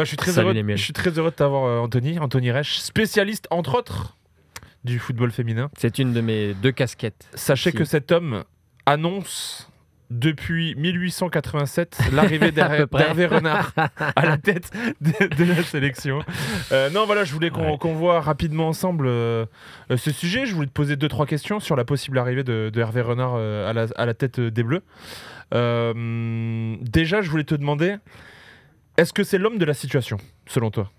je, suis très heureux, je suis très heureux de t'avoir, euh, Anthony. Anthony Resch, spécialiste, entre autres, du football féminin. C'est une de mes deux casquettes. Sachez que cet homme annonce depuis 1887 l'arrivée d'Hervé Renard à la tête de, la sélection. Euh, non, voilà, je voulais qu'on voit rapidement ensemble euh, ce sujet. Je voulais te poser deux, trois questions sur la possible arrivée de, Hervé Renard à, la, à, la, tête des Bleus. déjà, je voulais te demander est-ce que c'est l'homme de la situation, selon toi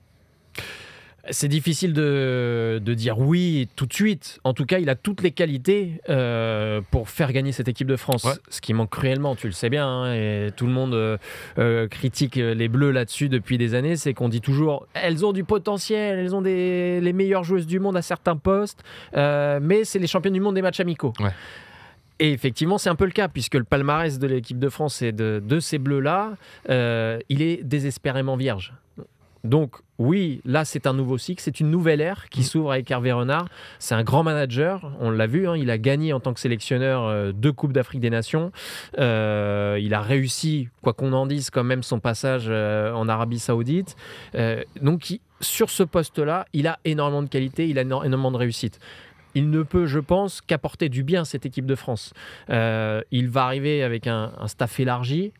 c'est difficile de, dire oui tout de suite. En tout cas, il a toutes les qualités euh, pour faire gagner cette équipe de France. Ce qui manque cruellement, tu le sais bien, hein, et tout le monde euh, euh, critique les Bleus là-dessus depuis des années, c'est qu'on dit toujours elles ont du potentiel, elles ont les meilleures joueuses du monde à certains postes, mais c'est les champions du monde des matchs amicaux. Et effectivement, c'est un peu le cas, puisque le palmarès de l'équipe de France et de, ces bleus-là, euh, il est désespérément vierge. Donc oui, là c'est un nouveau cycle, c'est une nouvelle ère qui mm. s'ouvre avec Hervé Renard. C'est un grand manager, on l'a vu, hein, il a gagné en tant que sélectionneur euh, deux Coupes d'Afrique des Nations. Euh, il a réussi, quoi qu'on en dise, quand même son passage en Arabie Saoudite. donc sur ce poste-là, il a énormément de qualité, il a énormément de réussite il ne peut, je pense, qu'apporter du bien à cette équipe de France. Euh, il va arriver avec un, staff élargi.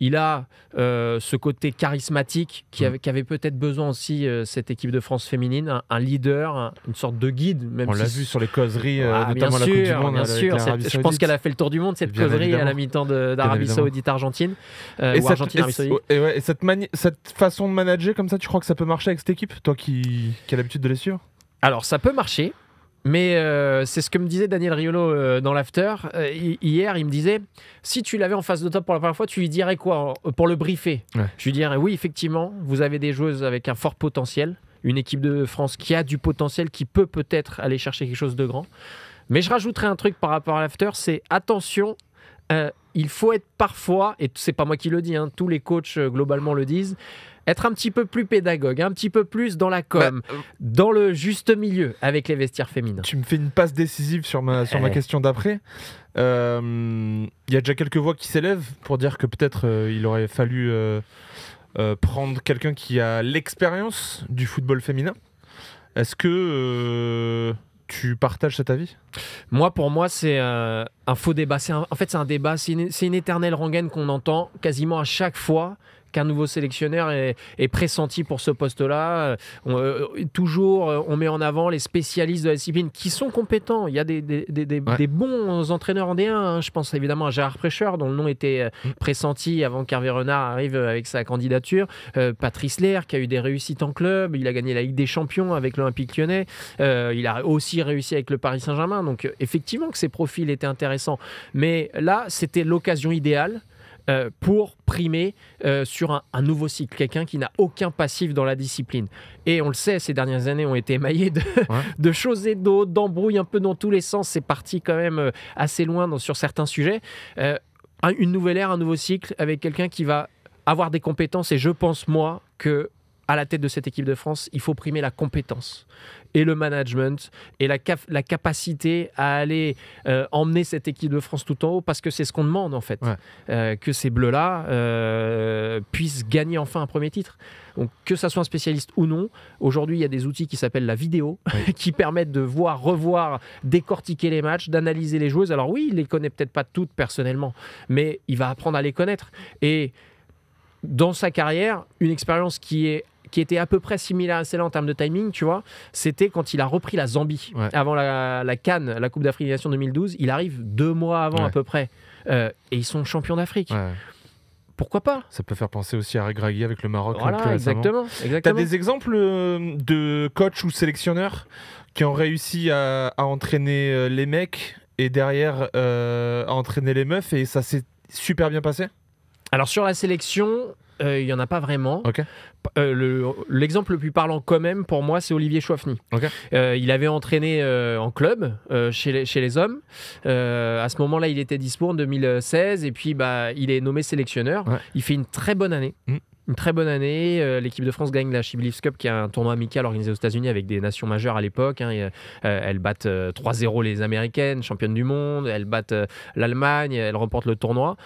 Il a euh, ce côté charismatique mm. qui avait, peut-être besoin aussi euh, cette équipe de France féminine, un, leader, une sorte de guide. On l'a vu sur les causeries, notamment bien la Coupe du Monde. Bien sûr, je pense qu'elle a fait le tour du monde cette causerie à la mi-temps d'Arabie Saoudite-Argentine. et, cette, cette, façon de manager comme ça, tu crois que ça peut marcher avec cette équipe, toi qui, qui as l'habitude de les suivre Alors ça peut marcher. Mais euh, c'est ce que me disait Daniel Riolo euh, dans l'after. Euh, hier, il me disait si tu l'avais en face de toi pour la première fois, tu lui dirais quoi pour le briefer Je lui dirais oui, effectivement, vous avez des joueuses avec un fort potentiel, une équipe de France qui a du potentiel, qui peut peut-être aller chercher quelque chose de grand. Mais je rajouterais un truc par rapport à l'after c'est attention, il faut être parfois, et c'est pas moi qui le dis, hein, tous les coachs globalement le disent, être un petit peu plus pédagogue, un petit peu plus dans la com, bah, euh, dans le juste milieu avec les vestiaires féminins. Tu me fais une passe décisive sur ma, sur ma eh. question d'après. Il euh, y a déjà quelques voix qui s'élèvent pour dire que peut-être euh, il aurait fallu prendre quelqu'un qui a l'expérience du football féminin. Est-ce que tu partages cet avis Moi, pour moi, c'est un faux débat. en fait, c'est un débat, c'est une, une, éternelle rengaine qu'on entend quasiment à chaque fois qu'un nouveau sélectionneur est, pressenti pour ce poste-là. Euh, euh, toujours, euh, on met en avant les spécialistes de la discipline qui sont compétents. Il y a des, des, bons entraîneurs en D1. Hein. Je pense évidemment à Gérard Prêcheur, dont le nom était mm. pressenti avant qu'Hervé Renard arrive avec sa candidature. Patrice Lair, qui a eu des réussites en club. Il a gagné la Ligue des Champions avec l'Olympique lyonnais. il a aussi réussi avec le Paris Saint-Germain. Donc, effectivement, que ces profils étaient intéressants. Mais là, c'était l'occasion idéale euh, pour primer euh, sur un, nouveau cycle, quelqu'un qui n'a aucun passif dans la discipline. Et on le sait, ces dernières années ont été émaillées de, de choses et d'autres, d'embrouilles un peu dans tous les sens. C'est parti quand même euh, assez loin sur certains sujets. une nouvelle ère, un nouveau cycle avec quelqu'un qui va avoir des compétences et je pense moi que à la tête de cette équipe de France, il faut primer la compétence et le management et la, la capacité à aller euh, emmener cette équipe de France tout en haut parce que c'est ce qu'on demande en fait, euh, que ces bleus-là euh, puissent gagner enfin un premier titre. Donc que ça soit un spécialiste ou non, aujourd'hui il y a des outils qui s'appellent la vidéo qui permettent de voir, revoir, décortiquer les matchs, d'analyser les joueuses. Alors oui, il les connaît peut-être pas toutes personnellement, mais il va apprendre à les connaître et dans sa carrière, une expérience qui est qui était à peu près similaire à celle en termes de timing, tu vois, c'était quand il a repris la Zambie avant la, la Cannes, la Coupe d'Afrique des Nations 2012. Il arrive deux mois avant à peu près. Euh, et ils sont champions d'Afrique. pourquoi pas Ça peut faire penser aussi à Regragui avec le Maroc. Voilà, exactement. Tu as des exemples euh, de coachs ou sélectionneurs qui ont réussi à, entraîner euh, les mecs et derrière à entraîner les meufs et ça s'est super bien passé Alors sur la sélection, euh, il n'y en a pas vraiment. Euh, l'exemple le, plus parlant quand même pour moi, c'est Olivier Chouafny. Euh, il avait entraîné en club chez, les, hommes. à ce moment-là, il était dispo en 2016 et puis bah, il est nommé sélectionneur. Il fait une très bonne année. Mm une très bonne année. Euh, l'équipe de France gagne la Chiblis Cup, qui est un tournoi amical organisé aux États-Unis avec des nations majeures à l'époque. Hein, euh, elles battent 3-0 euh, les Américaines, championnes du monde. Elles battent l'Allemagne. Elles remportent le tournoi.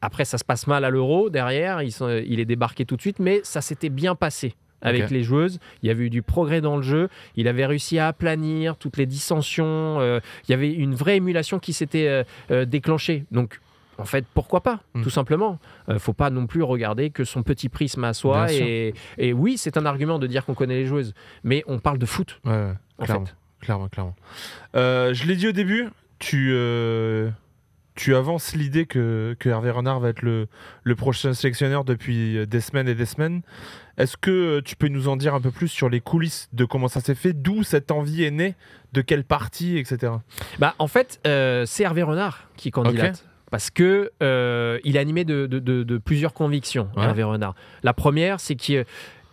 après, ça se passe mal à l'Euro. Derrière, il est débarqué tout de suite, mais ça s'était bien passé avec les joueuses. Il y avait eu du progrès dans le jeu. Il avait réussi à aplanir toutes les dissensions. il y avait une vraie émulation qui s'était déclenchée. Donc en fait, pourquoi pas, mm. tout simplement. ne euh, faut pas non plus regarder que son petit prisme à soi. Et, oui, c'est un argument de dire qu'on connaît les joueuses, mais on parle de foot. Ouais, clairement, clairement, euh, je l'ai dit au début, tu, euh, avances l'idée que, Hervé Renard va être le, prochain sélectionneur depuis des semaines et des semaines. Est-ce que tu peux nous en dire un peu plus sur les coulisses de comment ça s'est fait, d'où cette envie est née, de quelle partie, etc. Bah, en fait, c'est Hervé Renard qui candidate parce que euh, il est animé de, plusieurs convictions, Hervé Renard. La première, c'est qu'il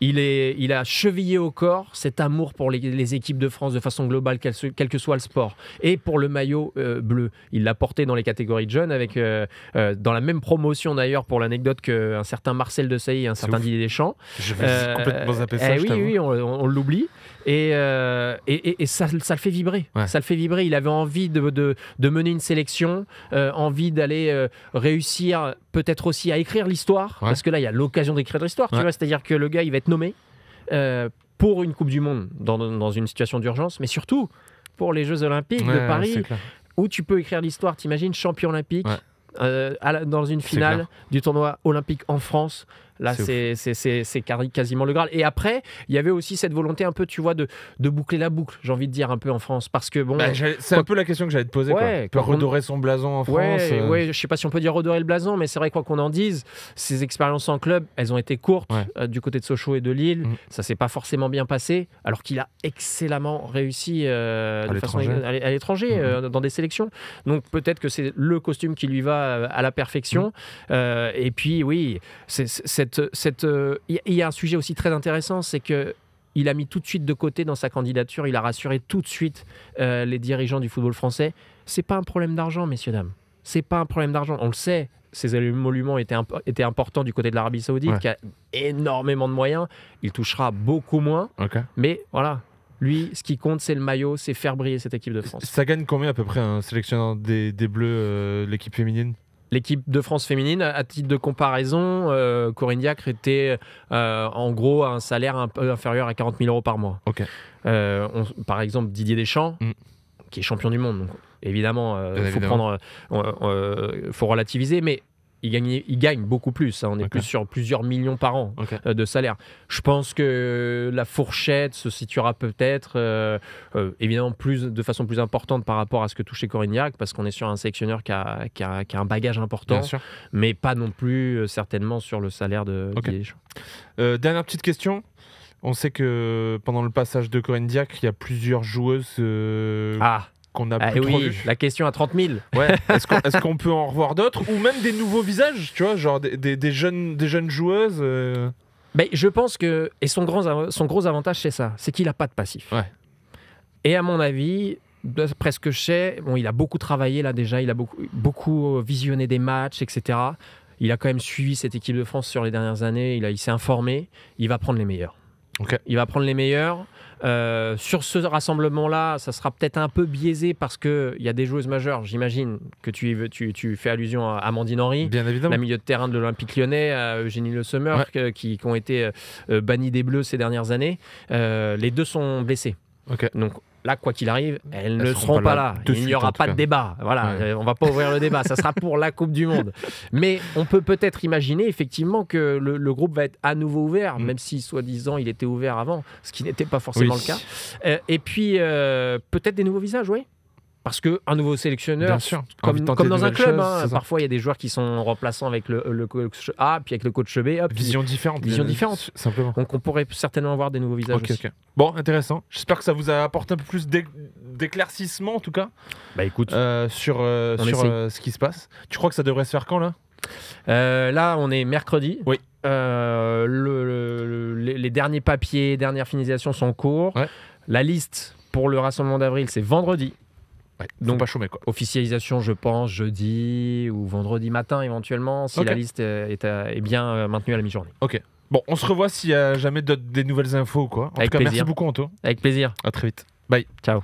est, il a chevillé au corps cet amour pour les, équipes de France de façon globale, quel, que soit le sport, et pour le maillot euh, bleu. Il l'a porté dans les catégories de jeunes, avec, euh, euh, dans la même promotion d'ailleurs, pour l'anecdote qu'un certain Marcel Desailly et un certain Didier Deschamps. Je vais complètement zapper ça. Eh je oui, oui, on, on l'oublie. Euh, et, et, ça, le fait vibrer. Ça le fait vibrer. Il avait envie de, de, mener une sélection, euh, envie d'aller euh, réussir peut-être aussi à écrire l'histoire, parce que là, il y a l'occasion d'écrire l'histoire. vois, C'est-à-dire que le gars, il va être nommé pour une Coupe du Monde dans, dans une situation d'urgence, mais surtout pour les Jeux Olympiques de Paris où tu peux écrire l'histoire, t'imagines, champion olympique, euh, dans une finale du tournoi olympique en France. Là, c'est quasiment le Graal. Et après, il y avait aussi cette volonté un peu, tu vois, de, de boucler la boucle, j'ai envie de dire, un peu en France. Parce que bon. Bah, c'est un peu la question que j'allais te poser. Peut redorer son blason en France. Euh. Ouais, je sais pas si on peut dire redorer le blason, mais c'est vrai, quoi qu'on en dise, ces expériences en club, elles ont été courtes euh, du côté de Sochaux et de Lille. ça mm. Ça s'est pas forcément bien passé, alors qu'il a excellemment réussi à l'étranger, mm, mm. dans des sélections. Donc peut-être que c'est le costume qui lui va euh, à la perfection. Mm. Euh, et puis, oui, il cette, cette, euh, y a un sujet aussi très intéressant, c'est que il a mis tout de suite de côté dans sa candidature, il a rassuré tout de suite les dirigeants du football français. C'est pas un problème d'argent, messieurs dames. C'est pas un problème d'argent. On le sait, ces émoluments étaient, importants du côté de l'Arabie Saoudite, qui a énormément de moyens. Il touchera beaucoup moins. Mais voilà, lui, ce qui compte, c'est le maillot, c'est faire briller cette équipe de France. Ça gagne combien à peu près un sélectionneur des, Bleus, euh, l'équipe féminine L'équipe de France féminine, à titre de comparaison, euh, Corinne Diacre était euh, en gros à un salaire un peu inférieur à 40 000 euros par mois. par exemple, Didier Deschamps, mm. qui est champion du monde, évidemment, il faut, faut relativiser, mais il gagne, il gagne beaucoup plus. Hein. On est plus sur plusieurs millions par an euh, de salaire. Je pense que la fourchette se situera peut-être, euh, euh, évidemment, plus, de façon plus importante par rapport à ce que touchait Corignac, parce qu'on est sur un sélectionneur qui a, un bagage important, mais pas non plus certainement sur le salaire de okay. dernière petite question. On sait que pendant le passage de Corinne il y a plusieurs joueuses ah qu'on a ah plus La question à 30 000. Ouais. Est-ce qu'on peut en revoir d'autres ou même des nouveaux visages, tu vois, genre des, jeunes, des jeunes joueuses. Euh. je pense que et son grand, son gros avantage c'est ça, c'est qu'il a pas de passif. Et à mon avis. presque chez, bon, il a beaucoup travaillé là déjà, il a beaucoup, beaucoup euh, visionné des matchs, etc. Il a quand même suivi cette équipe de France sur les dernières années, il, a, il s'est informé, il va prendre les meilleurs. Il va prendre les meilleurs. Euh, sur ce rassemblement-là, ça sera peut-être un peu biaisé parce qu'il y a des joueuses majeures, j'imagine, que tu, tu, fais allusion à Amandine Henry, Bien la milieu de terrain de l'Olympique lyonnais, à Eugénie Le Sommer, qui, ont été euh, bannies bannis des Bleus ces dernières années. Euh, les deux sont blessés. Donc Là, quoi qu'il arrive, elles, ne seront, pas, là. Il n'y aura pas de débat. Voilà, euh, on va pas ouvrir le débat. Ça sera pour la Coupe du Monde. Mais on peut peut-être imaginer effectivement que le, groupe va être à nouveau ouvert, mm. même si soi-disant il était ouvert avant, ce qui n'était pas forcément le cas. Euh, et puis euh, peut-être des nouveaux visages, oui. Parce que un nouveau sélectionneur, comme, comme, dans un club, hein. parfois il y a des joueurs qui sont remplaçants avec le, coach A, puis avec le coach B. vision différente. Vision différente. Simplement. Donc on pourrait certainement avoir des nouveaux visages. aussi. Bon, intéressant. J'espère que ça vous a apporté un peu plus d'éclaircissement en tout cas. Bah écoute, euh, sur, euh, sur euh, ce qui se passe. Tu crois que ça devrait se faire quand là Là, on est mercredi. Oui. les derniers papiers, dernières finisations sont en cours. La liste pour le rassemblement d'avril, c'est vendredi donc, pas chômé quoi. Officialisation, je pense, jeudi ou vendredi matin éventuellement, si la liste est, bien euh, maintenue à la mi-journée. Ok. Bon, on se revoit s'il y a jamais des nouvelles infos ou quoi. En tout cas, merci beaucoup, Anto. Avec plaisir. À très vite. Bye. Ciao.